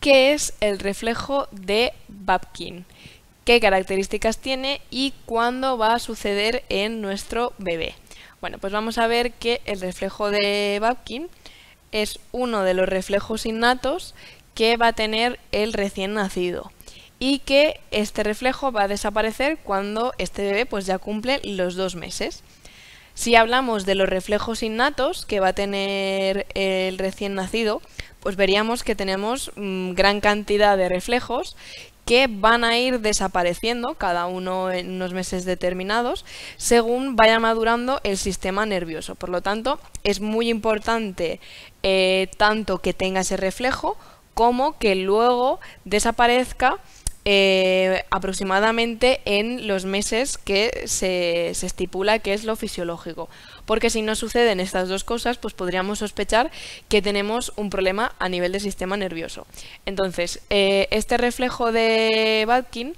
¿Qué es el reflejo de Babkin? ¿Qué características tiene y cuándo va a suceder en nuestro bebé? Bueno, pues vamos a ver que el reflejo de Babkin es uno de los reflejos innatos que va a tener el recién nacido y que este reflejo va a desaparecer cuando este bebé pues ya cumple los dos meses. Si hablamos de los reflejos innatos que va a tener el recién nacido, pues veríamos que tenemos mm, gran cantidad de reflejos que van a ir desapareciendo cada uno en unos meses determinados según vaya madurando el sistema nervioso. Por lo tanto, es muy importante eh, tanto que tenga ese reflejo como que luego desaparezca eh, aproximadamente en los meses que se, estipula que es lo fisiológico. Porque si no suceden estas dos cosas, pues podríamos sospechar que tenemos un problema a nivel del sistema nervioso. Entonces, eh, este reflejo de Batkin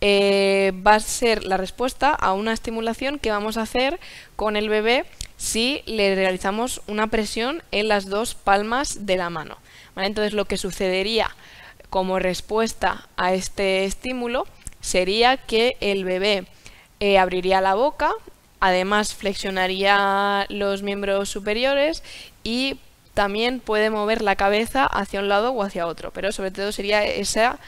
eh, va a ser la respuesta a una estimulación que vamos a hacer con el bebé si le realizamos una presión en las dos palmas de la mano. Entonces, lo que sucedería como respuesta a este estímulo sería que el bebé eh, abriría la boca, además flexionaría los miembros superiores y también puede mover la cabeza hacia un lado o hacia otro, pero sobre todo sería esa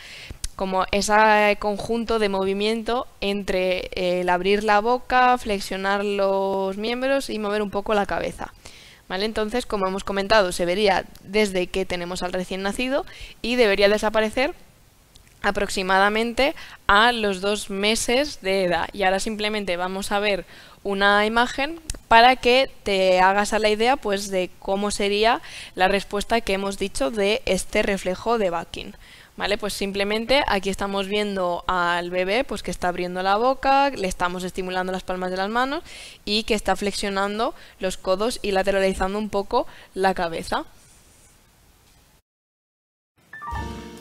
como ese conjunto de movimiento entre el abrir la boca, flexionar los miembros y mover un poco la cabeza. Entonces, como hemos comentado, se vería desde que tenemos al recién nacido y debería desaparecer aproximadamente a los dos meses de edad. Y ahora simplemente vamos a ver una imagen para que te hagas a la idea pues, de cómo sería la respuesta que hemos dicho de este reflejo de backing ¿Vale? Pues simplemente aquí estamos viendo al bebé pues, que está abriendo la boca, le estamos estimulando las palmas de las manos y que está flexionando los codos y lateralizando un poco la cabeza.